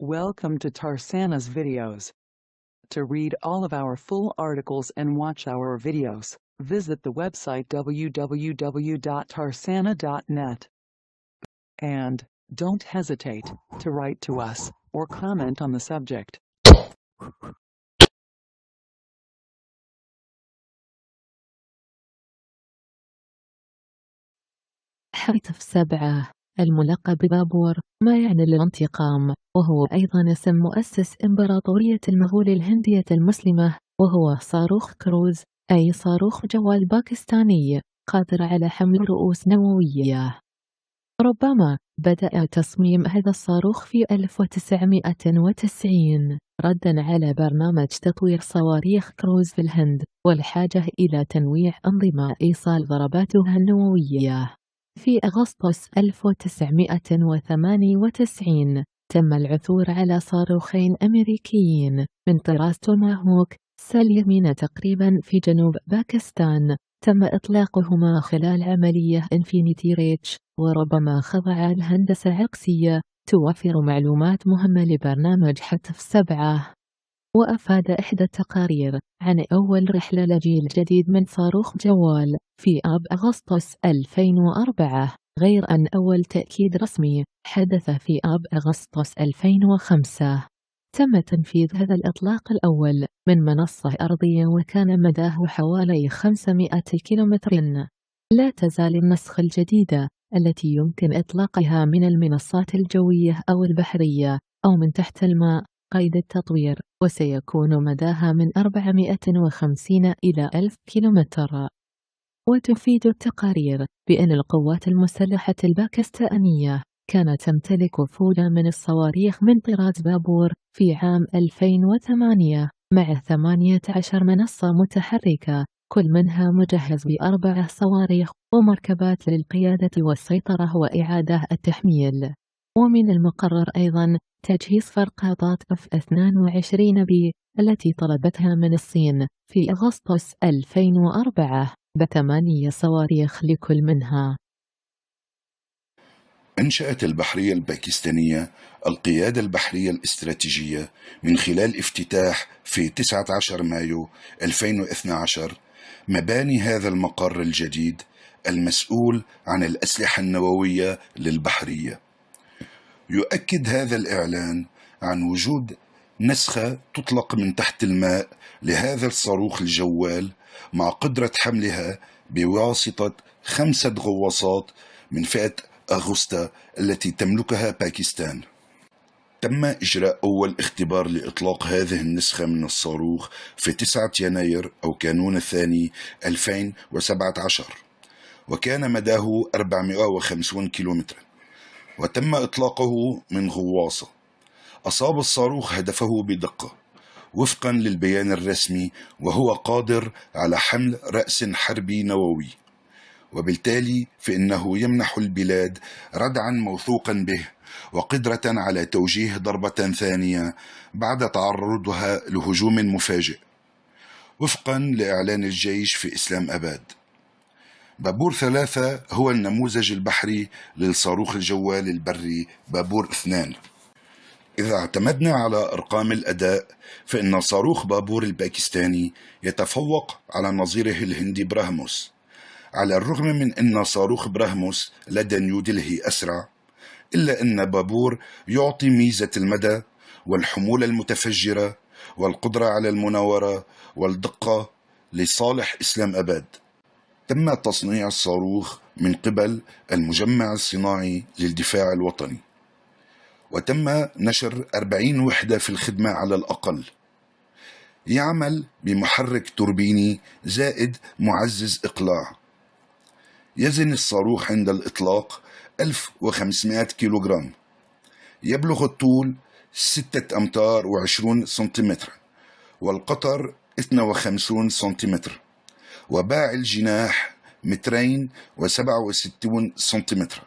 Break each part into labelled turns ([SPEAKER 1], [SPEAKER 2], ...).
[SPEAKER 1] Welcome to Tarsana's videos. To read all of our full articles and watch our videos, visit the website www.tarsana.net. And, don't hesitate to write to us or comment on the subject.
[SPEAKER 2] الملقب بابور ما يعني الانتقام وهو أيضا اسم مؤسس إمبراطورية المغول الهندية المسلمة وهو صاروخ كروز أي صاروخ جوال باكستاني قادر على حمل رؤوس نووية ربما بدأ تصميم هذا الصاروخ في 1990 ردًا على برنامج تطوير صواريخ كروز في الهند والحاجة إلى تنويع أنظمة إيصال ضرباتها النووية في أغسطس 1998 تم العثور على صاروخين أمريكيين من طراز توماهوك سليمين تقريبا في جنوب باكستان تم إطلاقهما خلال عملية انفينيتي ريتش وربما خضع الهندسة عكسية توفر معلومات مهمة لبرنامج حتف سبعة وأفاد إحدى التقارير عن أول رحلة لجيل جديد من صاروخ جوال في آب أغسطس 2004 غير أن أول تأكيد رسمي حدث في آب أغسطس 2005 تم تنفيذ هذا الإطلاق الأول من منصة أرضية وكان مداه حوالي 500 كيلومتر لا تزال النسخ الجديدة التي يمكن إطلاقها من المنصات الجوية أو البحرية أو من تحت الماء قيد التطوير وسيكون مداها من 450 إلى 1000 كيلومتر وتفيد التقارير بأن القوات المسلحة الباكستانية كانت تمتلك وفودا من الصواريخ من طراز بابور في عام 2008 مع 18 منصة متحركة كل منها مجهز بأربع صواريخ ومركبات للقيادة والسيطرة وإعادة التحميل ومن المقرر أيضا تجهيز فرقاطات اف 22 بي التي طلبتها من الصين في أغسطس 2004 بثمانية صواريخ لكل منها
[SPEAKER 3] أنشأت البحرية الباكستانية القيادة البحرية الاستراتيجية من خلال افتتاح في 19 مايو 2012 مباني هذا المقر الجديد المسؤول عن الأسلحة النووية للبحرية يؤكد هذا الإعلان عن وجود نسخة تطلق من تحت الماء لهذا الصاروخ الجوال مع قدرة حملها بواسطة خمسة غواصات من فئة أغوستا التي تملكها باكستان تم إجراء أول اختبار لإطلاق هذه النسخة من الصاروخ في 9 يناير أو كانون الثاني 2017 وكان مداه 450 كيلومتراً وتم إطلاقه من غواصة أصاب الصاروخ هدفه بدقة وفقا للبيان الرسمي وهو قادر على حمل رأس حربي نووي وبالتالي فإنه يمنح البلاد ردعا موثوقا به وقدرة على توجيه ضربة ثانية بعد تعرضها لهجوم مفاجئ وفقا لإعلان الجيش في إسلام أباد بابور ثلاثة هو النموذج البحري للصاروخ الجوال البري بابور اثنان إذا اعتمدنا على أرقام الأداء فإن صاروخ بابور الباكستاني يتفوق على نظيره الهندي براهموس على الرغم من أن صاروخ براهموس لدى نيودلهي أسرع إلا أن بابور يعطي ميزة المدى والحمولة المتفجرة والقدرة على المناورة والدقة لصالح إسلام أباد تم تصنيع الصاروخ من قبل المجمع الصناعي للدفاع الوطني وتم نشر 40 وحدة في الخدمة على الأقل يعمل بمحرك توربيني زائد معزز إقلاع يزن الصاروخ عند الإطلاق 1500 كيلوغرام يبلغ الطول 6 أمتار و20 سنتيمتر والقطر 52 سنتيمتر وباع الجناح مترين وسبعة وستون سنتيمترا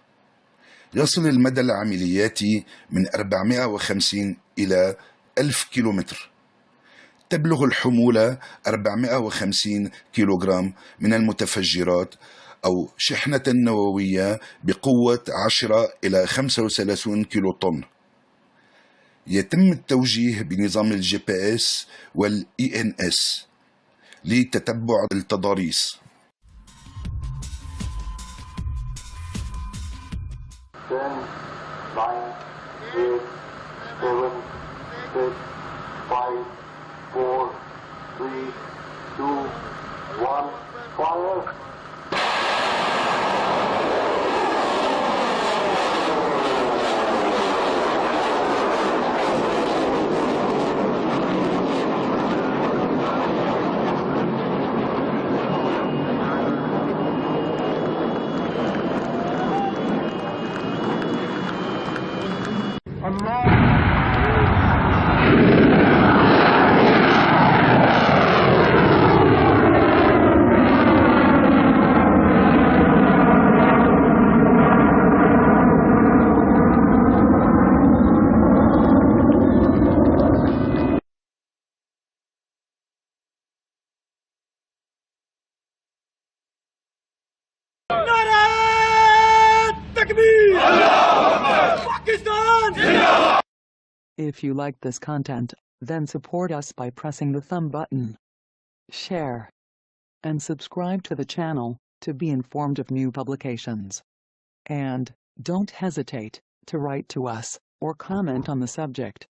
[SPEAKER 3] يصل المدى العملياتي من 450 إلى 1000 كيلومتر تبلغ الحمولة 450 كيلوغرام من المتفجرات أو شحنة نووية بقوة 10 إلى 35 كيلو طن يتم التوجيه بنظام الجي بي اس والاي ان اس لتتبع التضاريس
[SPEAKER 1] Fire! Pakistan! If you like this content, then support us by pressing the thumb button. Share. And subscribe to the channel to be informed of new publications. And, don't hesitate to write to us or comment on the subject.